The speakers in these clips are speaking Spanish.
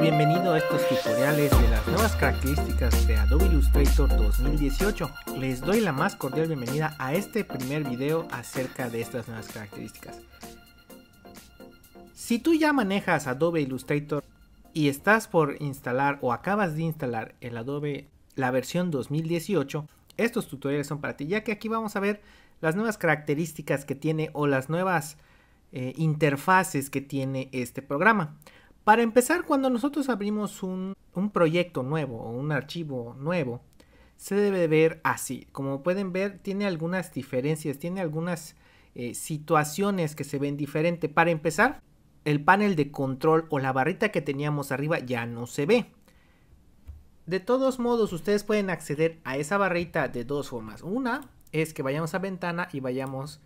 bienvenidos a estos tutoriales de las nuevas características de Adobe Illustrator 2018. Les doy la más cordial bienvenida a este primer video acerca de estas nuevas características. Si tú ya manejas Adobe Illustrator y estás por instalar o acabas de instalar el Adobe la versión 2018, estos tutoriales son para ti, ya que aquí vamos a ver las nuevas características que tiene o las nuevas eh, interfaces que tiene este programa. Para empezar, cuando nosotros abrimos un, proyecto nuevo o un archivo nuevo, se debe ver así. Como pueden ver, tiene algunas diferencias, tiene algunas eh, situaciones que se ven diferente. Para empezar, el panel de control o la barrita que teníamos arriba ya no se ve. De todos modos, ustedes pueden acceder a esa barrita de dos formas. Una es que vayamos a ventana y vayamos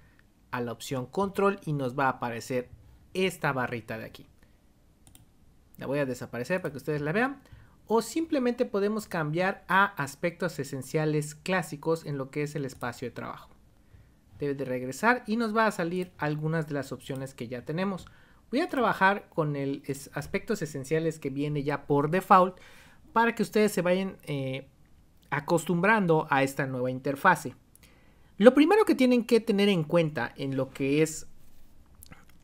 a la opción control y nos va a aparecer esta barrita de aquí. La voy a desaparecer para que ustedes la vean. O simplemente podemos cambiar a aspectos esenciales clásicos en lo que es el espacio de trabajo. Debe de regresar y nos va a salir algunas de las opciones que ya tenemos. Voy a trabajar con el aspectos esenciales que viene ya por default para que ustedes se vayan eh, acostumbrando a esta nueva interfase. Lo primero que tienen que tener en cuenta en lo que es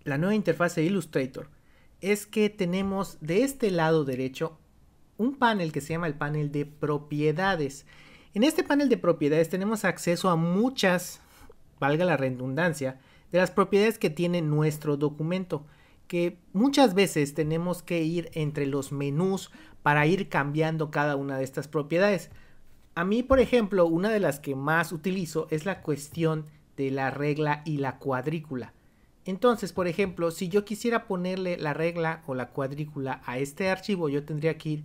la nueva interfase de Illustrator es que tenemos de este lado derecho un panel que se llama el panel de propiedades. En este panel de propiedades tenemos acceso a muchas, valga la redundancia, de las propiedades que tiene nuestro documento, que muchas veces tenemos que ir entre los menús para ir cambiando cada una de estas propiedades. A mí, por ejemplo, una de las que más utilizo es la cuestión de la regla y la cuadrícula. Entonces, por ejemplo, si yo quisiera ponerle la regla o la cuadrícula a este archivo, yo tendría que ir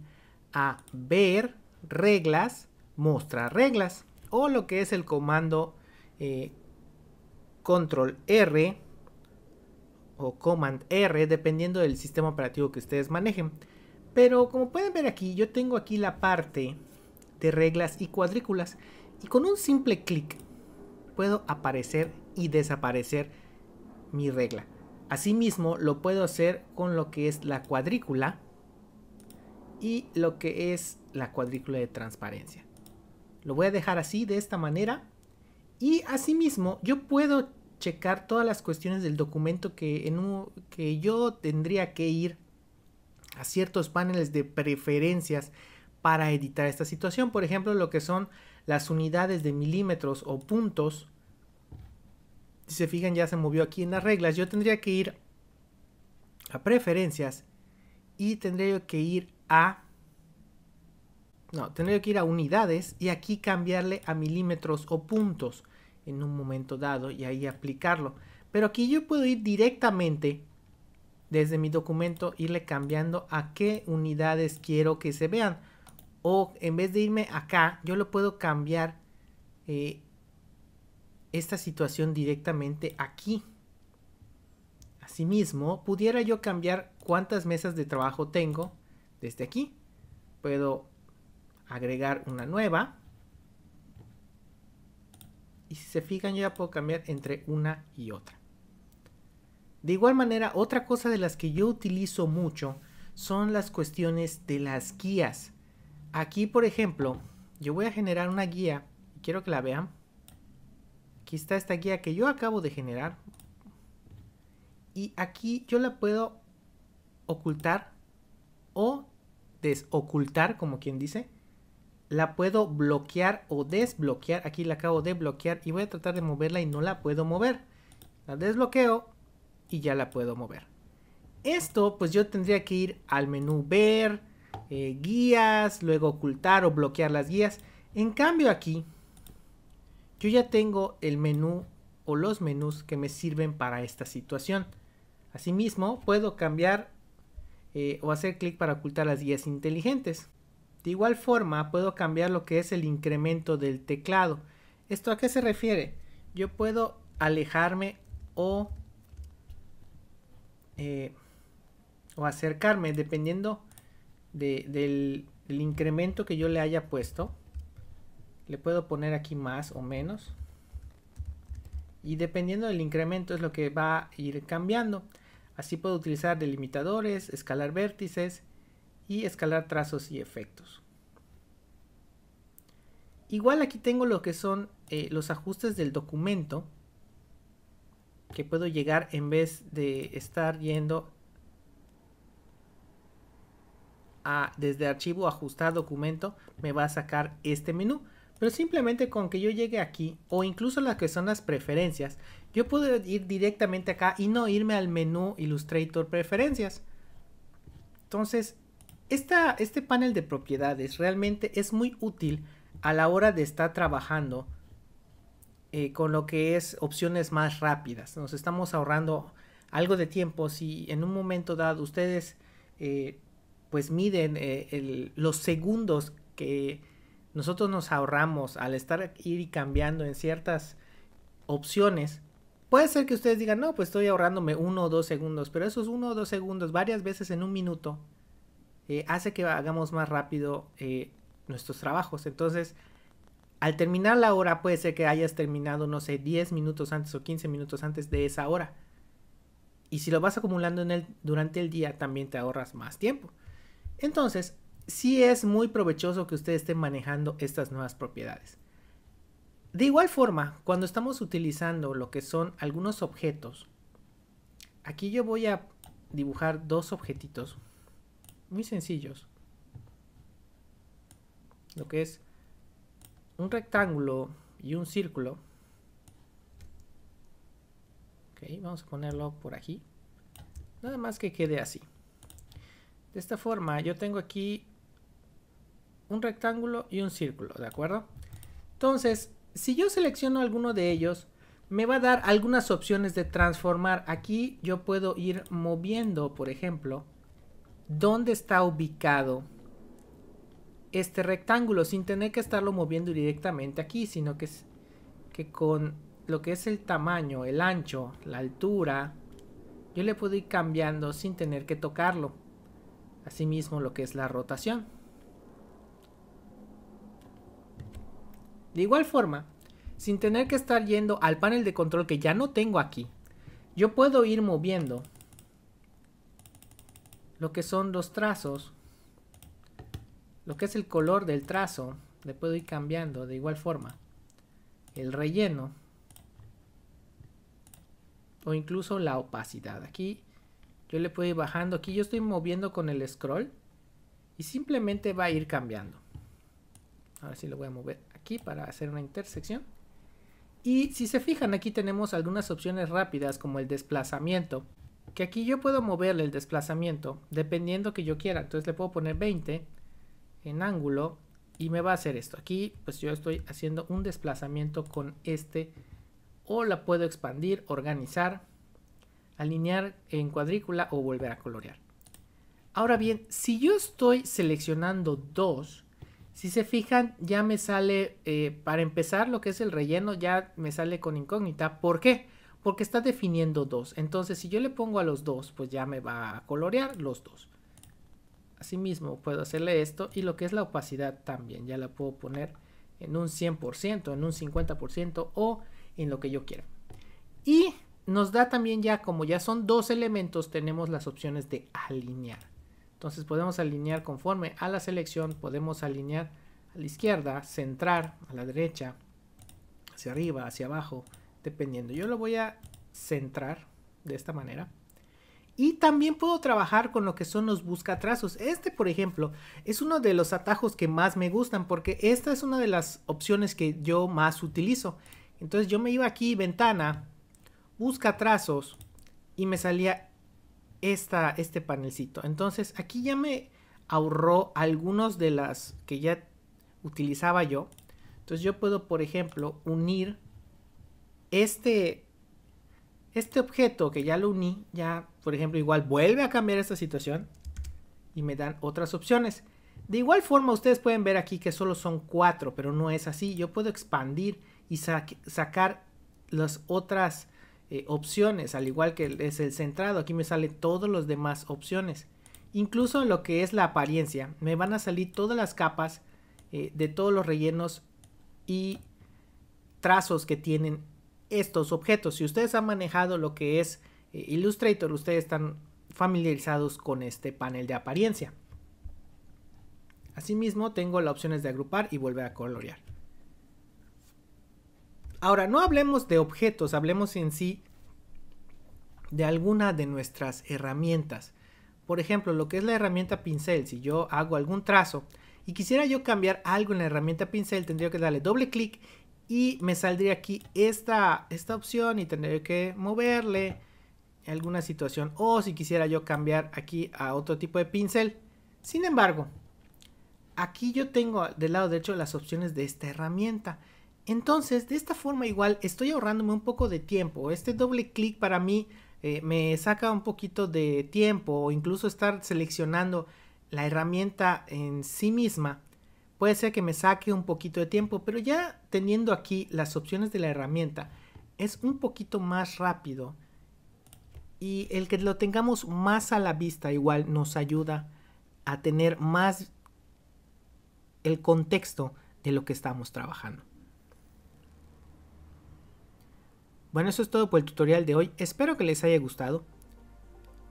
a ver reglas, mostrar reglas, o lo que es el comando eh, control R o command R, dependiendo del sistema operativo que ustedes manejen. Pero como pueden ver aquí, yo tengo aquí la parte de reglas y cuadrículas y con un simple clic puedo aparecer y desaparecer mi regla. Asimismo, lo puedo hacer con lo que es la cuadrícula y lo que es la cuadrícula de transparencia. Lo voy a dejar así, de esta manera. Y asimismo, yo puedo checar todas las cuestiones del documento que, en que yo tendría que ir a ciertos paneles de preferencias para editar esta situación. Por ejemplo, lo que son las unidades de milímetros o puntos si se fijan, ya se movió aquí en las reglas. Yo tendría que ir a preferencias y tendría que ir a... No, tendría que ir a unidades y aquí cambiarle a milímetros o puntos en un momento dado y ahí aplicarlo. Pero aquí yo puedo ir directamente desde mi documento, irle cambiando a qué unidades quiero que se vean. O en vez de irme acá, yo lo puedo cambiar eh, esta situación directamente aquí. Asimismo, pudiera yo cambiar cuántas mesas de trabajo tengo desde aquí. Puedo agregar una nueva. Y si se fijan, yo ya puedo cambiar entre una y otra. De igual manera, otra cosa de las que yo utilizo mucho son las cuestiones de las guías. Aquí, por ejemplo, yo voy a generar una guía. Quiero que la vean. Aquí está esta guía que yo acabo de generar. Y aquí yo la puedo ocultar o desocultar, como quien dice. La puedo bloquear o desbloquear. Aquí la acabo de bloquear y voy a tratar de moverla y no la puedo mover. La desbloqueo y ya la puedo mover. Esto pues yo tendría que ir al menú ver, eh, guías, luego ocultar o bloquear las guías. En cambio aquí yo ya tengo el menú o los menús que me sirven para esta situación. Asimismo, puedo cambiar eh, o hacer clic para ocultar las guías inteligentes. De igual forma, puedo cambiar lo que es el incremento del teclado. ¿Esto a qué se refiere? Yo puedo alejarme o, eh, o acercarme dependiendo del incremento que yo le haya puesto. Le puedo poner aquí más o menos. Y dependiendo del incremento es lo que va a ir cambiando. Así puedo utilizar delimitadores, escalar vértices y escalar trazos y efectos. Igual aquí tengo lo que son eh, los ajustes del documento que puedo llegar en vez de estar yendo a desde archivo ajustar documento me va a sacar este menú pero simplemente con que yo llegue aquí, o incluso las que son las preferencias, yo puedo ir directamente acá y no irme al menú Illustrator Preferencias. Entonces, este panel de propiedades realmente es muy útil a la hora de estar trabajando eh, con lo que es opciones más rápidas. Nos estamos ahorrando algo de tiempo si en un momento dado ustedes eh, pues miden eh, los segundos que nosotros nos ahorramos al estar ir y cambiando en ciertas opciones. Puede ser que ustedes digan, no, pues estoy ahorrándome uno o dos segundos, pero esos uno o dos segundos varias veces en un minuto eh, hace que hagamos más rápido eh, nuestros trabajos. Entonces, al terminar la hora puede ser que hayas terminado, no sé, 10 minutos antes o 15 minutos antes de esa hora. Y si lo vas acumulando en el, durante el día, también te ahorras más tiempo. Entonces, sí es muy provechoso que ustedes estén manejando estas nuevas propiedades. De igual forma, cuando estamos utilizando lo que son algunos objetos, aquí yo voy a dibujar dos objetitos muy sencillos. Lo que es un rectángulo y un círculo. Ok, vamos a ponerlo por aquí. Nada más que quede así. De esta forma yo tengo aquí un rectángulo y un círculo, ¿de acuerdo? Entonces, si yo selecciono alguno de ellos, me va a dar algunas opciones de transformar. Aquí yo puedo ir moviendo, por ejemplo, dónde está ubicado este rectángulo sin tener que estarlo moviendo directamente aquí, sino que, es, que con lo que es el tamaño, el ancho, la altura, yo le puedo ir cambiando sin tener que tocarlo. Asimismo lo que es la rotación. De igual forma, sin tener que estar yendo al panel de control que ya no tengo aquí, yo puedo ir moviendo lo que son los trazos, lo que es el color del trazo, le puedo ir cambiando de igual forma, el relleno o incluso la opacidad. Aquí yo le puedo ir bajando, aquí yo estoy moviendo con el scroll y simplemente va a ir cambiando. Ahora sí lo voy a mover para hacer una intersección. Y si se fijan, aquí tenemos algunas opciones rápidas como el desplazamiento. Que aquí yo puedo moverle el desplazamiento dependiendo que yo quiera. Entonces le puedo poner 20 en ángulo y me va a hacer esto. Aquí pues yo estoy haciendo un desplazamiento con este o la puedo expandir, organizar, alinear en cuadrícula o volver a colorear. Ahora bien, si yo estoy seleccionando dos, si se fijan, ya me sale, eh, para empezar, lo que es el relleno, ya me sale con incógnita. ¿Por qué? Porque está definiendo dos. Entonces, si yo le pongo a los dos, pues ya me va a colorear los dos. Asimismo, puedo hacerle esto y lo que es la opacidad también. Ya la puedo poner en un 100%, en un 50% o en lo que yo quiera. Y nos da también ya, como ya son dos elementos, tenemos las opciones de alinear. Entonces podemos alinear conforme a la selección, podemos alinear a la izquierda, centrar a la derecha, hacia arriba, hacia abajo, dependiendo. Yo lo voy a centrar de esta manera. Y también puedo trabajar con lo que son los buscatrazos. Este, por ejemplo, es uno de los atajos que más me gustan porque esta es una de las opciones que yo más utilizo. Entonces yo me iba aquí, ventana, busca trazos y me salía esta, este panelcito. Entonces aquí ya me ahorró algunos de las que ya utilizaba yo. Entonces yo puedo, por ejemplo, unir este, este objeto que ya lo uní, ya, por ejemplo, igual vuelve a cambiar esta situación y me dan otras opciones. De igual forma, ustedes pueden ver aquí que solo son cuatro, pero no es así. Yo puedo expandir y sacar las otras eh, opciones, al igual que es el centrado, aquí me salen todas las demás opciones. Incluso lo que es la apariencia, me van a salir todas las capas eh, de todos los rellenos y trazos que tienen estos objetos. Si ustedes han manejado lo que es eh, Illustrator, ustedes están familiarizados con este panel de apariencia. Asimismo, tengo las opciones de agrupar y volver a colorear. Ahora, no hablemos de objetos, hablemos en sí de alguna de nuestras herramientas. Por ejemplo, lo que es la herramienta pincel, si yo hago algún trazo y quisiera yo cambiar algo en la herramienta pincel, tendría que darle doble clic y me saldría aquí esta, esta opción y tendría que moverle alguna situación o si quisiera yo cambiar aquí a otro tipo de pincel. Sin embargo, aquí yo tengo del lado derecho las opciones de esta herramienta. Entonces, de esta forma igual estoy ahorrándome un poco de tiempo. Este doble clic para mí eh, me saca un poquito de tiempo o incluso estar seleccionando la herramienta en sí misma. Puede ser que me saque un poquito de tiempo, pero ya teniendo aquí las opciones de la herramienta, es un poquito más rápido. Y el que lo tengamos más a la vista igual nos ayuda a tener más el contexto de lo que estamos trabajando. Bueno, eso es todo por el tutorial de hoy. Espero que les haya gustado.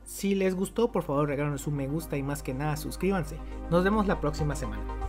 Si les gustó, por favor regálanos un me gusta y más que nada suscríbanse. Nos vemos la próxima semana.